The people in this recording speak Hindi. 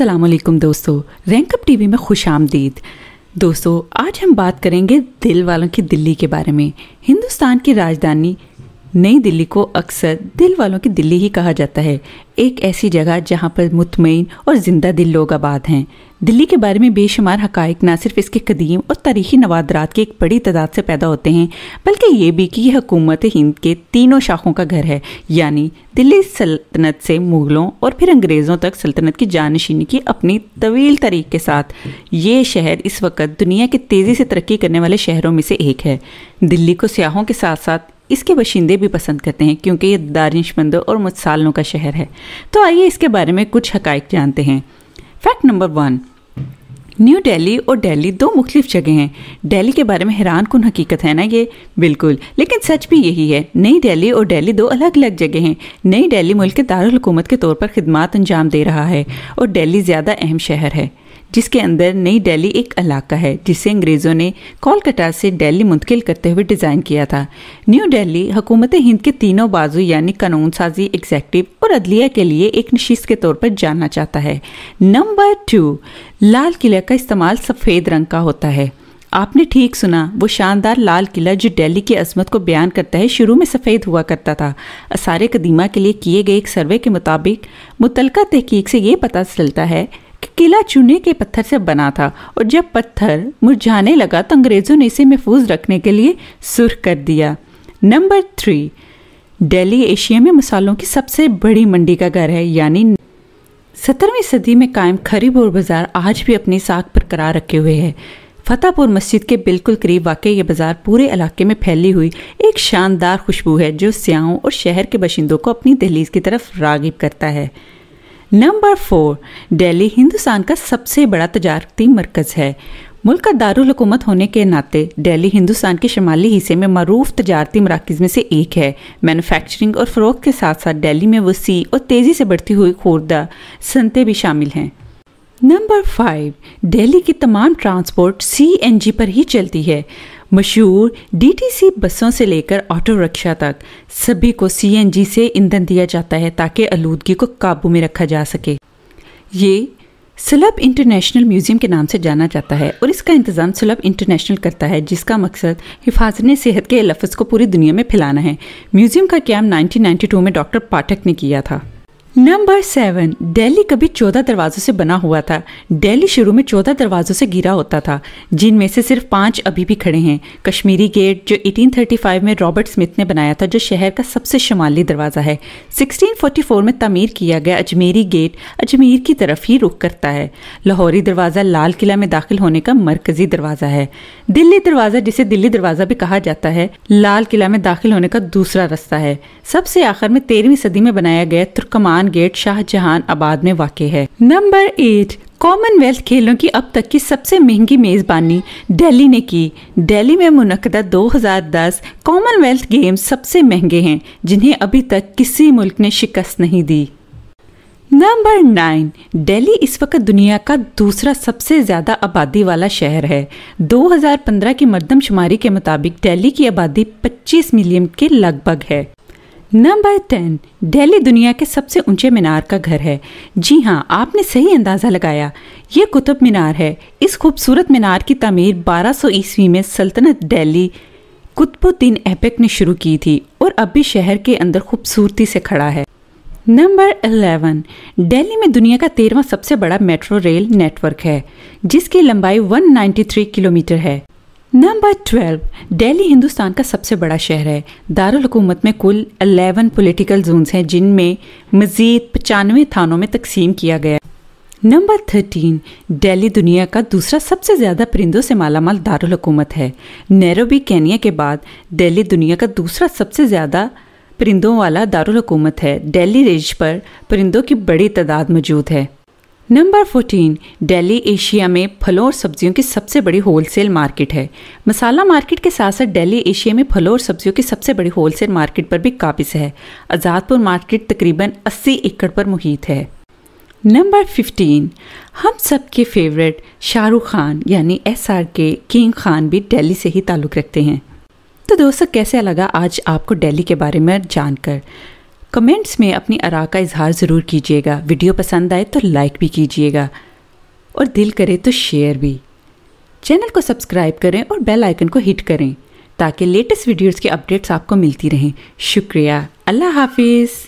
वालेकुम दोस्तों रैंकअप टीवी में खुश आमदीद दोस्तों आज हम बात करेंगे दिल वालों की दिल्ली के बारे में हिंदुस्तान की राजधानी नई दिल्ली को अक्सर दिल वालों की दिल्ली ही कहा जाता है एक ऐसी जगह जहाँ पर मुतमिन और जिंदा दिल लोग आबाद हैं दिल्ली के बारे में बेशुमार हकायक न सिर्फ इसके कदीम और तारीखी नवादरात की एक बड़ी तादाद से पैदा होते हैं बल्कि ये भी कि यह हुकूमत हिंद के तीनों शाखों का घर है यानी दिल्ली सल्तनत से मुग़लों और फिर अंग्रेज़ों तक सल्तनत की जानशीनी की अपनी तवील तारीख के साथ ये शहर इस वक्त दुनिया के तेज़ी से तरक्की करने वाले शहरों में से एक है दिल्ली को सयाहों के साथ साथ इसके बशिंदे भी पसंद करते हैं क्योंकि ये दारिशमंदों और मुतसालों का शहर है तो आइए इसके बारे में कुछ हक जानते हैं fact number one New Delhi और दिल्ली दो मुख्तलिफ जगह हैं दिल्ली के बारे में हैरान कन हकीकत है ना ये बिल्कुल लेकिन सच भी यही है नई दिल्ली और दिल्ली दो अलग अलग जगह हैं नई दिल्ली मुल्क के दारकूमत के तौर पर खदमात अंजाम दे रहा है और दिल्ली ज़्यादा अहम शहर है जिसके अंदर नई दिल्ली एक इलाका है जिसे अंग्रेज़ों ने कोलकाता से दिल्ली मुंतकिल करते हुए डिज़ाइन किया था न्यू दिल्ली हुकूमत हिंद के तीनों बाजू यानी कानून साजी एग्जेक्टिव और अदलिया के लिए एक नशीस के तौर पर जाना चाहता है नंबर टू लाल किला का इस्तेमाल सफ़ेद रंग का होता है आपने ठीक सुना वो शानदार लाल किला जो दिल्ली की अजमत को बयान करता है शुरू में सफ़ेद हुआ करता था असारे कदीमा के लिए किए गए एक सर्वे के मुताबिक मुतलका तहकीक से ये पता चलता है किला चूने के पत्थर से बना था और जब पत्थर मुरझाने लगा तो अंग्रेज़ों ने इसे महफूज रखने के लिए सुर्ख कर दिया नंबर थ्री दिल्ली एशिया में मसालों की सबसे बड़ी मंडी का घर है यानी सत्रहवीं सदी में कायम खरीब और बाज़ार आज भी अपनी साख बरकरार रखे हुए है फतेहपुर मस्जिद के बिल्कुल करीब वाक़ ये बाज़ार पूरे इलाके में फैली हुई एक शानदार खुशबू है जो सियाहों और शहर के बशिंदों को अपनी दहलीज की तरफ रागिब करता है नंबर फोर दिल्ली हिंदुस्तान का सबसे बड़ा तजारती मरकज़ है मुल्क का दारकूमत होने के नाते दिल्ली हिंदुस्तान के शमाली हिस्से में मरूफ तजारती मराकज़ में से एक है मैनुफैक्चरिंग और फरोख के साथ साथ दिल्ली में वसी और तेज़ी से बढ़ती हुई खोरदा संतें भी शामिल हैं नंबर फाइव दिल्ली की तमाम ट्रांसपोर्ट सी एन जी पर ही चलती है मशहूर डीटीसी बसों से लेकर ऑटो रिक्शा तक सभी को सीएनजी से ईंधन दिया जाता है ताकि आलूदगी को काबू में रखा जा सके ये सुलभ इंटरनेशनल म्यूज़ियम के नाम से जाना जाता है और इसका इंतज़ाम सुलभ इंटरनेशनल करता है जिसका मकसद हिफाजत सेहत के लफ्ज़ को पूरी दुनिया में फैलाना है म्यूज़ियम का क्याम 1992 में डॉक्टर पाठक ने किया था नंबर सेवन दिल्ली कभी चौदह दरवाजों से बना हुआ था दिल्ली शुरू में चौदह दरवाजों से घिरा होता था जिनमें से सिर्फ पांच अभी भी खड़े हैं कश्मीरी गेट जो 1835 में रॉबर्ट स्मिथ ने बनाया था जो शहर का सबसे शुमाली दरवाज़ा है 1644 में तमीर किया गया अजमेरी गेट अजमेर की तरफ ही रुख करता है लाहौरी दरवाज़ा लाल किला में दाखिल होने का मरकजी दरवाज़ा है दिल्ली दरवाज़ा जिसे दिल्ली दरवाज़ा भी कहा जाता है लाल किला में दाखिल होने का दूसरा रास्ता है सबसे आखिर में तेरहवीं सदी में बनाया गया तुर्कमान खान गेट शाहजहान आबाद में वाक़ है नंबर एट कॉमनवेल्थ खेलों की अब तक की सबसे महंगी मेज़बानी दिल्ली ने की दिल्ली में मुनदा 2010 कॉमनवेल्थ गेम्स सबसे महंगे हैं जिन्हें अभी तक किसी मुल्क ने शिकस्त नहीं दी नंबर नाइन दिल्ली इस वक्त दुनिया का दूसरा सबसे ज़्यादा आबादी वाला शहर है 2015 की मरदमशुमारी के मुताबिक दिल्ली की आबादी 25 मिलियन के लगभग है नंबर टेन दिल्ली दुनिया के सबसे ऊंचे मीनार का घर है जी हाँ आपने सही अंदाज़ा लगाया ये कुतुब मीनार है इस खूबसूरत मीनार की तमीर 1200 ईस्वी में सल्तनत दिल्ली कुतुबुद्दीन एपेक ने शुरू की थी और अब भी शहर के अंदर खूबसूरती से खड़ा है नंबर अलेवन दिल्ली में दुनिया का तेरहवा सबसे बड़ा मेट्रो रेल नेटवर्क है जिसकी लंबाई 193 किलोमीटर है नंबर ट्वेल्व दिल्ली हिंदुस्तान का सबसे बड़ा शहर है दारकूमत में कुल अलेवन पॉलिटिकल जोन्स हैं जिनमें मज़ीद पचानवे थानों में तकसीम किया गया नंबर थर्टीन दिल्ली दुनिया का दूसरा सबसे ज़्यादा परिंदों से मालामाल दारकूमत है नैरोबी केनिया के बाद दिल्ली दुनिया का दूसरा सबसे ज़्यादा परिंदों वाला दारकूमत है दिल्ली रेंज पर परिंदों की बड़ी तादाद मौजूद है नंबर 14 दिल्ली एशिया में फलों और सब्जियों की सबसे बड़ी होलसेल मार्केट है मसाला मार्केट के साथ साथ दिल्ली एशिया में फलों और सब्जियों की सबसे बड़ी होलसेल मार्केट पर भी काबिज है आज़ादपुर मार्केट तकरीबन 80 एकड़ पर मुहित है नंबर 15 हम सब के फेवरेट शाहरुख खान यानी S R K king Khan भी दिल्ली से ही ताल्लुक़ रखते हैं तो दोस्तों कैसे लगा आज आपको दिल्ली के बारे में जानकर कमेंट्स में अपनी आरा का इजहार ज़रूर कीजिएगा वीडियो पसंद आए तो लाइक भी कीजिएगा और दिल करे तो शेयर भी चैनल को सब्सक्राइब करें और बेल आइकन को हिट करें ताकि लेटेस्ट वीडियोस की अपडेट्स आपको मिलती रहें शुक्रिया अल्लाह हाफिज़